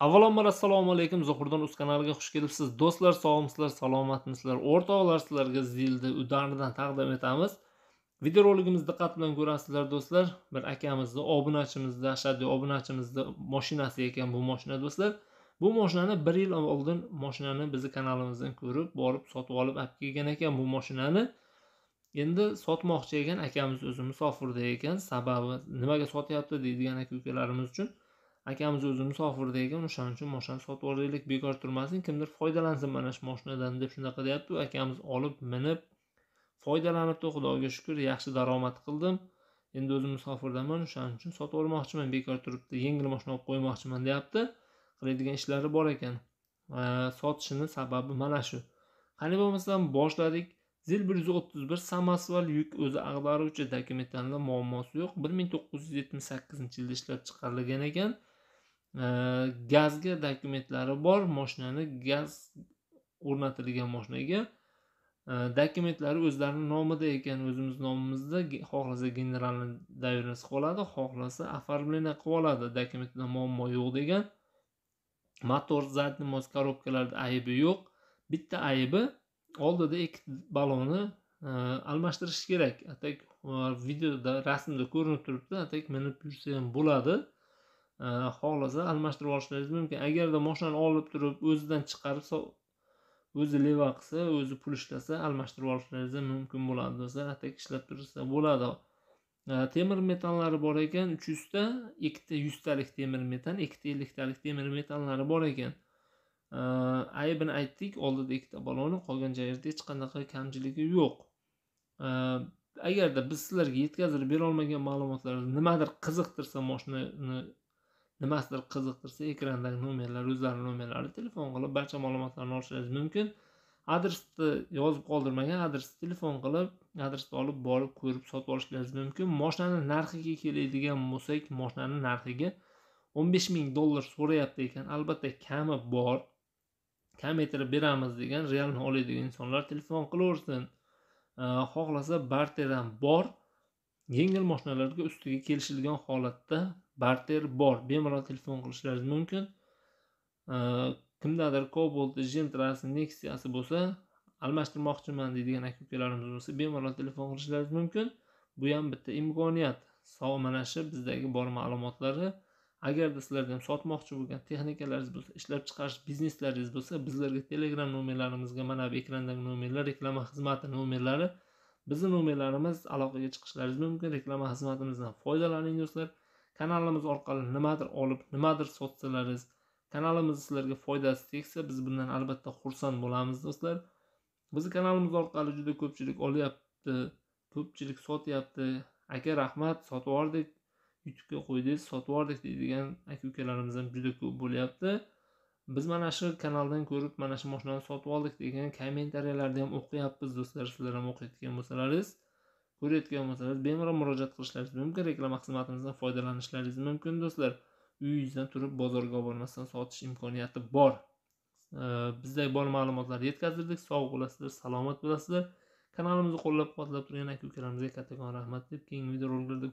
Avvalambor assalomu alaykum Zuhurdon uz kanaliga xush kelibsiz. Do'stlar, sog'imsizlar, salomatmisizlar. O'rtoqlar, sizlarga zildi udarnidan taqdim etamiz. Videorolikimizni diqqat bilan ko'rasizlar do'stlar. Bir akamizni obunachimizda, ashaddiy obunachimizda mashinasi ekan bu mashina do'stlar. bu moshinani bir yil oldin moshinani bizni kanalimizdan ko'rib borib sotib olib olib kelgan ekan bu moshinani endi sotmoqchi ekan akamiz o'zi musofirda ekan sababi nimaga sotyapti deydigan aka ukalarimiz uchun akamiz o'zi musofirda ekan o'shaning uchun moshinani sotib yuboraylik bekor turmasin kimdir foydalansin mana shu moshinadan deb shunaqa deyapti akamiz olib minib foydalanibdi xudoga shukur yaxshi daromad qildim endi o'zim musofirdaman o'shaning uchun sotib olmoqchiman bekor turibdi yengil moshina olib qo'ymoqchiman deyapti qiladigan ishlari bor ekan va sotishini sababi mana shu qani bo'lmasam boshladik zil bir yuz o'ttiz bir samasval yuk o'zi ag'daruvchi dokumentlarda muammosi yo'q bir ming to'qqiz yuz yetmish sakkizinchi yilda ishlab chiqarilgan ekan gazga dokumentlari bor moshinani gaz o'rnatilgan moshinaga dokumentlari o'zlarini nomida ekan o'zimiz nomimizda xohlasa generalni doверенность qilib oladi xohlasa оформление qilib oladi dokumentda muammo yo'q degan motor zadni mos korobkalarda aybi yo'q bitta aybi oldida ikki balonni e, almashtirish kerak atak e, videoda rasmda ko'rinib turibdi atak minib yursa ham bo'ladi e, xohlasa almashtirib olishlaringiz mumkin agarda moshinani olib turib o'zidan chiqarib o'zi leva qilsa o'zi pul ishlasa almashtirib olishlaringiz mumkin bo'ladi do'stlar atak ishlab tursa bo'ladi temir metallari bor ekan uch yuzta ikkita yuztalik temir metal ikkita elliktalik temir metallari bor ekan aybini aytdik oldida ikkita baloni qolgan joylarda hech qanaqa kamchiligi yo'q agarda biz sizlarga yetkazib berolmagan ma'lumotlar nimadir qiziqtirsa moshinani nimasidir qiziqtirsa ekrandagi nomerlar o'zlarini nomerlari telefon qilib barcha ma'lumotlarni olishingiz mumkin adresni yozib qoldirmagan adresni telefon qilib adresni olib borib ko'rib sotib olishlaringiz mumkin moshinani narxiga keladigan bo'lsak moshinani narxiga o'n besh ming dollar so'rayapti ekan albatta kami bor kamaytirib beramiz degan realni oladigan insonlar telefon qilaversin xohlasa barter ham bor yengil moshinalarga ustiga kelishilgan holatda barter bor bemalol telefon qilishlaringiz mumkin kimdadir cobalt trasi neksiyasi bo'lsa almashtirmoqchiman deydigan aka ukalarimiz bo'lsa bemalol telefon qilishlari mumkin bu ham bitta imkoniyat sog' mana shu bizdagi bor ma'lumotlari agarda sizlarda ham sotmoqchi bo'lgan texnikalaringiz bo'lsa ishlab chiqarish bizneslaringiz bo'lsa bizlarga telegram nomerlarimizga mana bu ekrandagi nomerlar reklama xizmati nomerlari bizni nomerlarimiz aloqaga chiqishlaringiz mumkin reklama xizmatimizdan foydalaning do'stlar kanalimiz orqali nimadir olib nimadir sotsalaringiz Kanalimiz sizlarga foydasi tegsa biz bundan albatta xursand bo'lamiz do'stlar. Bizni kanalimiz orqali juda ko'pchilik olyapti, ko'pchilik sotyapti. Aka rahmat, sotib oldik, YouTube'ga qo'ydingiz, sotib oldik deydigan aka-ukalarimiz ham juda ko'p bo'lyapti. Biz mana shu kanaldan ko'rib, mana shu mashinani sotib oldik degan kommentariyalarni ham o'qiyapmiz do'stlar, sizlar ham o'qiyotgan bo'lsalaringiz. ko'rayotgan bo'lsangiz bemalol murojaat qilishlaringiz mumkin reklama xizmatimizdan foydalanishlaringiz mumkin do'stlar uyingizdan turib bozorga olib bormasdan sotish imkoniyati bor bizda bor ma'lumotlar yetkazdirdik sog' bo'lasizlar salomat bo'lasizlar kanalimizni qo'llab quvvatlab turgan aka ukalarimizga kattakon rahmat deb keyingi video